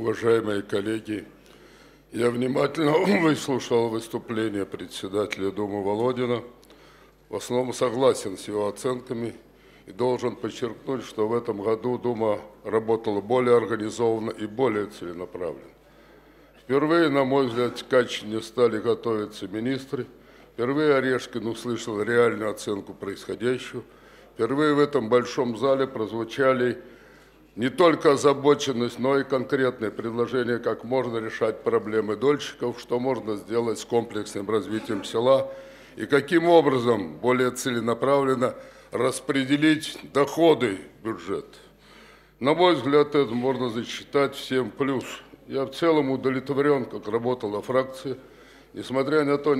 уважаемые коллеги, я внимательно выслушал выступление председателя Думы Володина. В основном согласен с его оценками и должен подчеркнуть, что в этом году Дума работала более организованно и более целенаправленно. Впервые, на мой взгляд, качественно стали готовиться министры. Впервые Орешкин услышал реальную оценку происходящего. Впервые в этом большом зале прозвучали не только озабоченность, но и конкретные предложения, как можно решать проблемы дольщиков, что можно сделать с комплексным развитием села и каким образом более целенаправленно распределить доходы бюджет. На мой взгляд, это можно засчитать всем плюс. Я в целом удовлетворен, как работала фракция. Несмотря на то,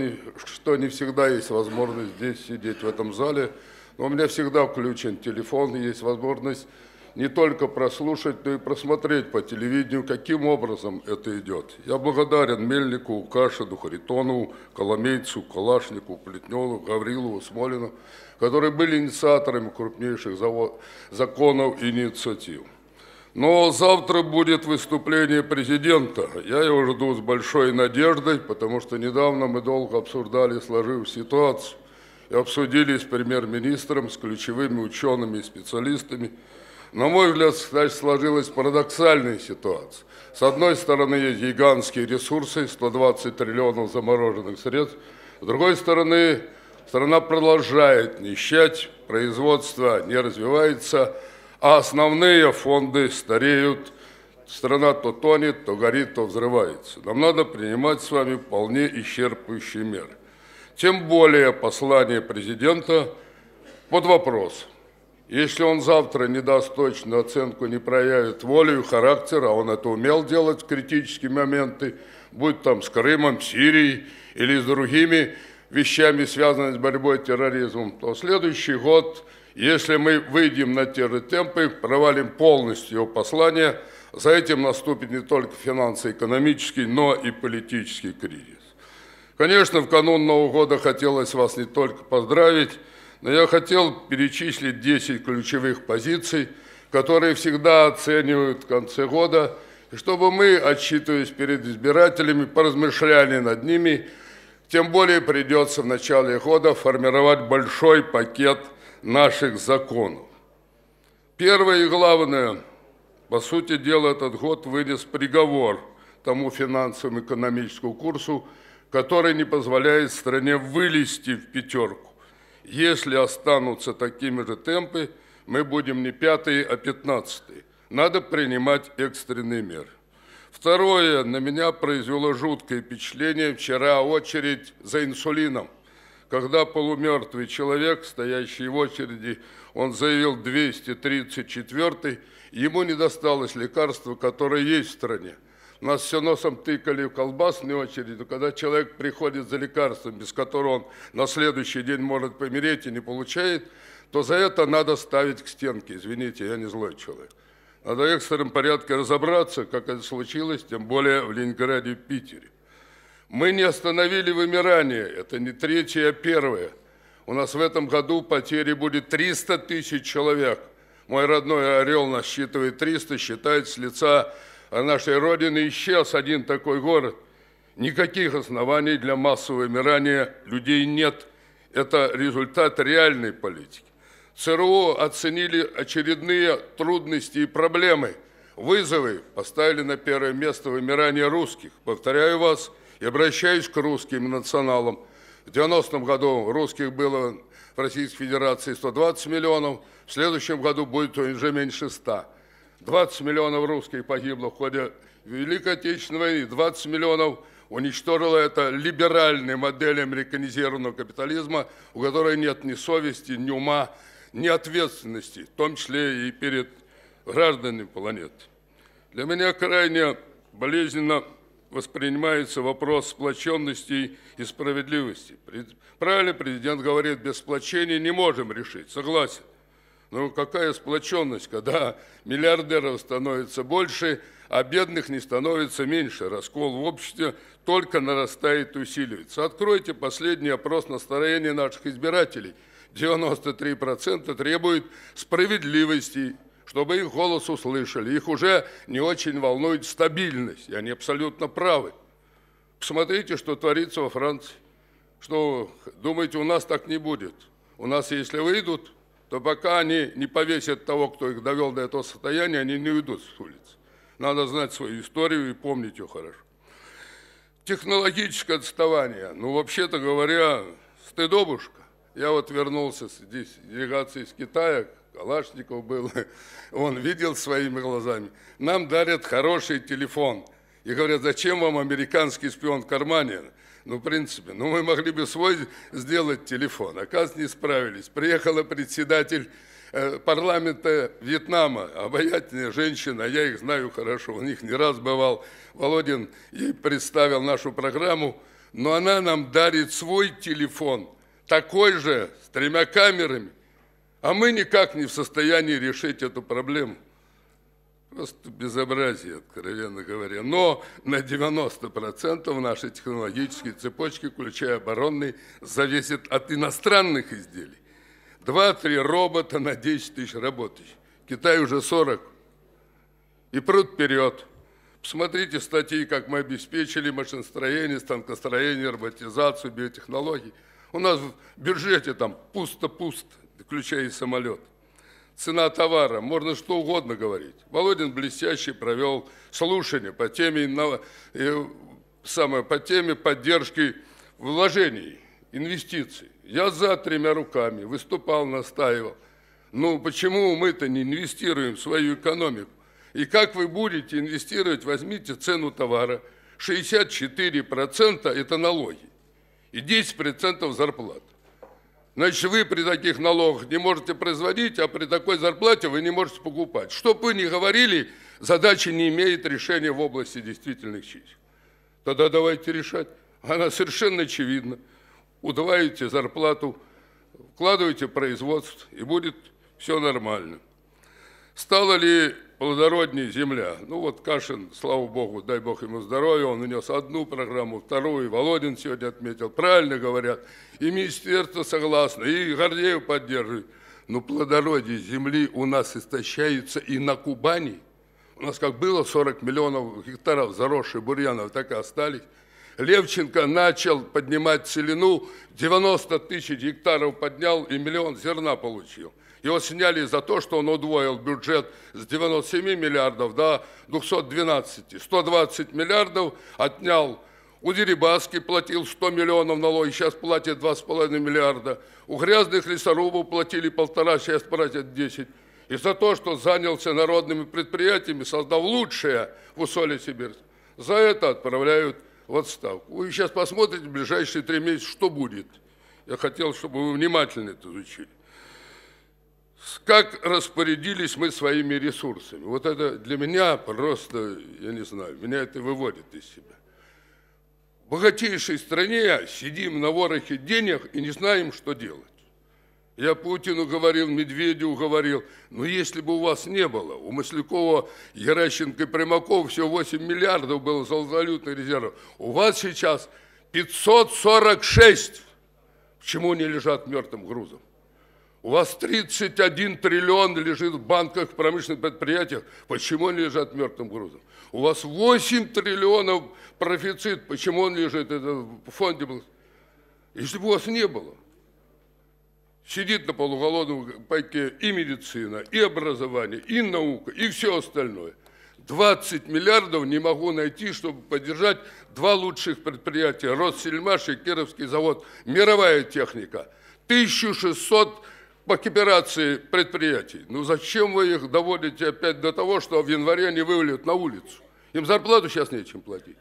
что не всегда есть возможность здесь сидеть в этом зале, но у меня всегда включен телефон, есть возможность не только прослушать, но и просмотреть по телевидению, каким образом это идет. Я благодарен Мельнику, Кашину, Харитонову, Коломейцу, Калашнику, Плетневу, Гаврилову, Смолину, которые были инициаторами крупнейших законов и инициатив. Но завтра будет выступление президента. Я его жду с большой надеждой, потому что недавно мы долго обсуждали сложившуюся ситуацию и обсудили с премьер-министром, с ключевыми учеными и специалистами, на мой взгляд, значит, сложилась парадоксальная ситуация. С одной стороны, есть гигантские ресурсы, 120 триллионов замороженных средств. С другой стороны, страна продолжает нищать, производство не развивается, а основные фонды стареют. Страна то тонет, то горит, то взрывается. Нам надо принимать с вами вполне исчерпывающие меры. Тем более послание президента под вопрос – если он завтра не даст точную оценку, не проявит волю и характера, а он это умел делать в критические моменты, будь там с Крымом, Сирией или с другими вещами, связанными с борьбой с терроризмом, то следующий год, если мы выйдем на те же темпы, провалим полностью его послание, за этим наступит не только финансово-экономический, но и политический кризис. Конечно, в канун Нового года хотелось вас не только поздравить, но я хотел перечислить 10 ключевых позиций, которые всегда оценивают в конце года, и чтобы мы, отчитываясь перед избирателями, поразмышляли над ними, тем более придется в начале года формировать большой пакет наших законов. Первое и главное, по сути дела, этот год вынес приговор тому финансовому экономическому курсу, который не позволяет стране вылезти в пятерку. Если останутся такими же темпы, мы будем не пятые, а пятнадцатые. Надо принимать экстренный меры. Второе, на меня произвело жуткое впечатление вчера очередь за инсулином. Когда полумертвый человек, стоящий в очереди, он заявил 234 ему не досталось лекарства, которое есть в стране – нас все носом тыкали в колбасную очередь, когда человек приходит за лекарством, без которого он на следующий день может помереть и не получает, то за это надо ставить к стенке. Извините, я не злой человек. Надо в экстренном порядке разобраться, как это случилось, тем более в Ленинграде и Питере. Мы не остановили вымирание, это не третье, а первое. У нас в этом году потери будет 300 тысяч человек. Мой родной «Орел» насчитывает 300, считает с лица а нашей Родины исчез один такой город. Никаких оснований для массового вымирания людей нет. Это результат реальной политики. ЦРУ оценили очередные трудности и проблемы. Вызовы поставили на первое место вымирание русских. Повторяю вас и обращаюсь к русским националам. В 90-м году русских было в Российской Федерации 120 миллионов, в следующем году будет уже меньше 100. 20 миллионов русских погибло в ходе Великой Отечественной войны, 20 миллионов уничтожила это либеральной модель американизированного капитализма, у которой нет ни совести, ни ума, ни ответственности, в том числе и перед гражданами планеты. Для меня крайне болезненно воспринимается вопрос сплоченности и справедливости. Правильно президент говорит, без сплочения не можем решить, согласен. Ну какая сплоченность, когда миллиардеров становится больше, а бедных не становится меньше. Раскол в обществе только нарастает и усиливается. Откройте последний опрос настроения наших избирателей. 93% требуют справедливости, чтобы их голос услышали. Их уже не очень волнует стабильность, и они абсолютно правы. Посмотрите, что творится во Франции. Что, думаете, у нас так не будет? У нас, если выйдут то пока они не повесят того, кто их довел до этого состояния, они не уйдут с улиц. Надо знать свою историю и помнить ее хорошо. Технологическое отставание. Ну, вообще-то говоря, стыдобушка. Я вот вернулся здесь, делегация из Китая, Калашников был, он видел своими глазами. Нам дарят хороший телефон – и говорят, зачем вам американский шпион в кармане? Ну, в принципе, ну мы могли бы свой сделать телефон. Оказывается, не справились. Приехала председатель э, парламента Вьетнама, обаятельная женщина, я их знаю хорошо, у них не раз бывал. Володин и представил нашу программу, но она нам дарит свой телефон, такой же, с тремя камерами. А мы никак не в состоянии решить эту проблему. Просто безобразие, откровенно говоря. Но на 90% нашей технологической цепочки, включая оборонной, зависит от иностранных изделий. Два-три робота на 10 тысяч работающих. Китай уже 40. И пруд вперед. Посмотрите статьи, как мы обеспечили машиностроение, станкостроение, роботизацию, биотехнологии. У нас в бюджете там пусто-пусто, включая и самолет цена товара, можно что угодно говорить. Володин блестящий провел слушание по теме, э, самое, по теме поддержки вложений, инвестиций. Я за тремя руками выступал, настаивал. Ну почему мы-то не инвестируем в свою экономику? И как вы будете инвестировать, возьмите цену товара. 64% это налоги и 10% зарплата. Значит, вы при таких налогах не можете производить, а при такой зарплате вы не можете покупать. Что бы вы ни говорили, задача не имеет решения в области действительных чисел. Тогда давайте решать. Она совершенно очевидна. Удваивайте зарплату, вкладывайте в производство, и будет все нормально. Стало ли плодороднее земля. Ну вот Кашин, слава богу, дай бог ему здоровья, он унес одну программу, вторую, Володин сегодня отметил, правильно говорят, и министерство согласно, и Гордеев поддерживает. Но плодородие земли у нас истощается и на Кубани. У нас как было 40 миллионов гектаров заросших бурьянов, так и остались. Левченко начал поднимать целину, 90 тысяч гектаров поднял и миллион зерна получил. Его сняли за то, что он удвоил бюджет с 97 миллиардов до 212. 120 миллиардов отнял у Дерибаски платил 100 миллионов налоги, сейчас платит 2,5 миллиарда. У грязных лесорубов платили полтора, сейчас платят 10. И за то, что занялся народными предприятиями, создав лучшее в Усоле Сибирске, за это отправляют в отставку. Вы сейчас посмотрите в ближайшие три месяца, что будет. Я хотел, чтобы вы внимательно это изучили как распорядились мы своими ресурсами. Вот это для меня просто, я не знаю, меня это выводит из себя. В богатейшей стране сидим на ворохе денег и не знаем, что делать. Я Путину говорил, Медведю говорил, но если бы у вас не было, у Маслякова, Яращенко и Примаков все 8 миллиардов было золотовалютных резерв, у вас сейчас 546, почему они лежат мертвым грузом? У вас 31 триллион лежит в банках, в промышленных предприятиях. Почему он лежит мертвым грузом? У вас 8 триллионов профицит. Почему он лежит это в фонде? Если бы у вас не было. Сидит на полуголодном пайке и медицина, и образование, и наука, и все остальное. 20 миллиардов не могу найти, чтобы поддержать два лучших предприятия. Россельмаш и Кировский завод. Мировая техника. 1600 по кооперации предприятий. Ну зачем вы их доводите опять до того, что в январе они вывалят на улицу? Им зарплату сейчас нечем платить.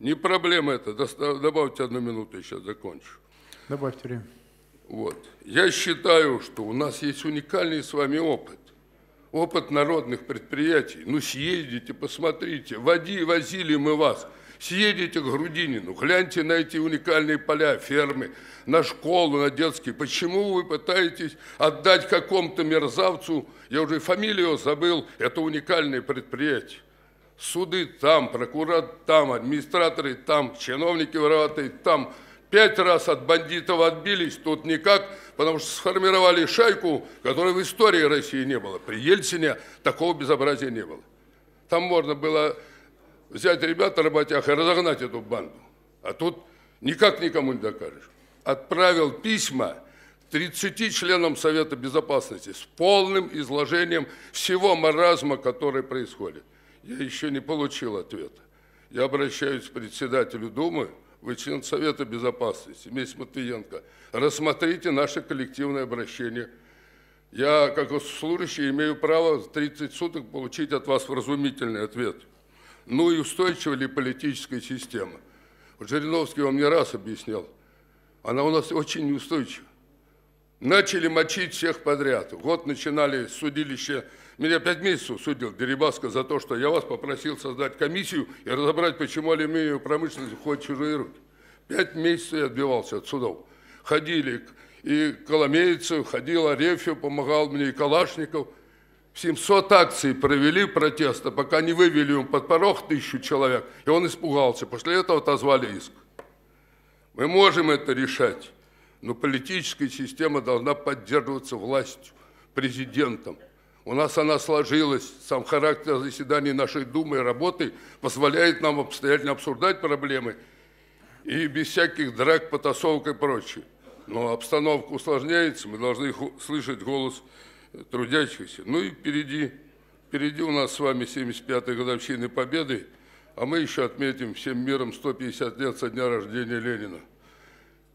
Не проблема это. Добавьте одну минуту, я сейчас закончу. Добавьте время. Вот. Я считаю, что у нас есть уникальный с вами опыт. Опыт народных предприятий. Ну съездите, посмотрите. Води, возили мы вас. Съедете к Грудинину, гляньте на эти уникальные поля, фермы, на школу, на детский. Почему вы пытаетесь отдать какому-то мерзавцу, я уже фамилию забыл, это уникальное предприятие. Суды там, прокурат там, администраторы там, чиновники вороватые там. Пять раз от бандитов отбились, тут никак, потому что сформировали шайку, которой в истории России не было. При Ельцине такого безобразия не было. Там можно было взять ребят работяг и разогнать эту банду. А тут никак никому не докажешь. Отправил письма 30 членам Совета Безопасности с полным изложением всего маразма, который происходит. Я еще не получил ответа. Я обращаюсь к председателю Думы, вы член Совета Безопасности, мисс Матвиенко, рассмотрите наше коллективное обращение. Я, как служащий, имею право 30 суток получить от вас вразумительный ответ ну и устойчива ли политическая система? Вот Жириновский вам не раз объяснял, она у нас очень неустойчива. Начали мочить всех подряд. Вот начинали судилище. Меня пять месяцев судил Дерибаска за то, что я вас попросил создать комиссию и разобрать, почему алюминиевая промышленность уходит в чужие руки. Пять месяцев я отбивался от судов. Ходили и Коломейцев, ходил Арефьев, помогал мне, и Калашников. 700 акций провели протеста, пока не вывели ему под порог тысячу человек, и он испугался. После этого отозвали иск. Мы можем это решать, но политическая система должна поддерживаться властью, президентом. У нас она сложилась, сам характер заседаний нашей Думы и работы позволяет нам обстоятельно обсуждать проблемы и без всяких драк, потасовок и прочее. Но обстановка усложняется, мы должны слышать голос трудящихся. Ну и впереди, впереди у нас с вами 75-я годовщина Победы, а мы еще отметим всем миром 150 лет со дня рождения Ленина.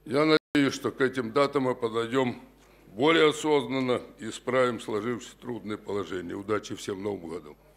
Я надеюсь, что к этим датам мы подойдем более осознанно и исправим сложившееся трудное положение. Удачи всем новым Новом